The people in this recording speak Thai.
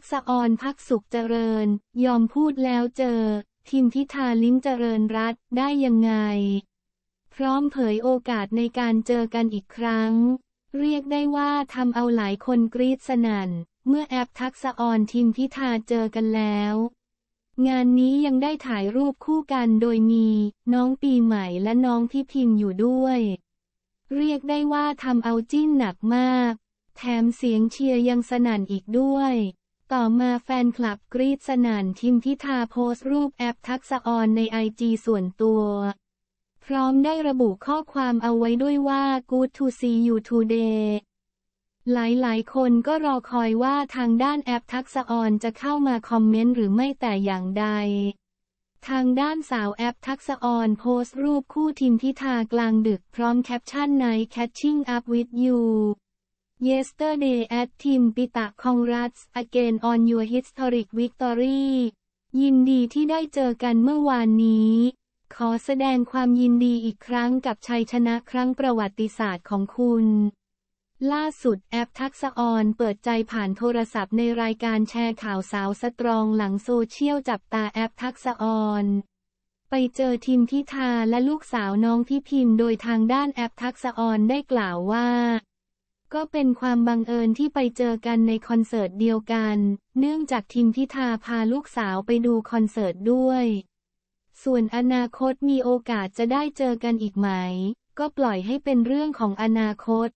ักษอรพักสุขเจริญ ยอมพูดแล้วเจอ ทิมพิธาลิ้มเจริญรัตได้ยังไง พร้อมเผยโอกาสในการเจอกันอีกครั้ง เรียกได้ว่าทำเอาหลายคนกรี๊ดสนั่น เมื่อแอปทักษอรทิมพิธาเจอกันแล้ว งานนี้ยังได้ถ่ายรูปคู่กันโดยมีน้องปีใหม่และน้องพี่พิมพ์อยู่ด้วย เรียกได้ว่าทำเอาจิ้นหนักมาก แถมเสียงเชียร์ยังสนั่นอีกด้วยต่อมาแฟนคลับกรีดสนานทิมพิธาโพสต์ รูปแอปทักษออนในไอจีส่วนตัว พร้อมได้ระบุข้อความเอาไว้ด้วยว่า good to see you today หลายๆ คนก็รอคอยว่าทางด้านแอปทักษออนจะเข้ามาคอมเมนต์หรือไม่แต่อย่างใด ทางด้านสาวแอปทักษออน โพสต์รูปคู่ทิมพิธากลางดึกพร้อมแคปชั่นใน catching up with you Yesterday at Team Pita Congrats again on your historic victory ยินดีที่ได้เจอกันเมื่อวานนี้ ขอแสดงความยินดีอีกครั้งกับชัยชนะครั้งประวัติศาสตร์ของคุณ ล่าสุดแอปทักษออนเปิดใจผ่านโทรศัพท์ในรายการแชร์ข่าวสาวสตรองหลังโซเชียลจับตาแอปทักษออน ไปเจอทีมพิธาและลูกสาวน้องพิพิมโดยทางด้านแอปทักษออนได้กล่าวว่าก็เป็นความบังเอิญที่ไปเจอกันในคอนเสิร์ตเดียวกัน เนื่องจากทิมพิธาพาลูกสาวไปดูคอนเสิร์ตด้วย ส่วนอนาคตมีโอกาสจะได้เจอกันอีกไหม ก็ปล่อยให้เป็นเรื่องของอนาคต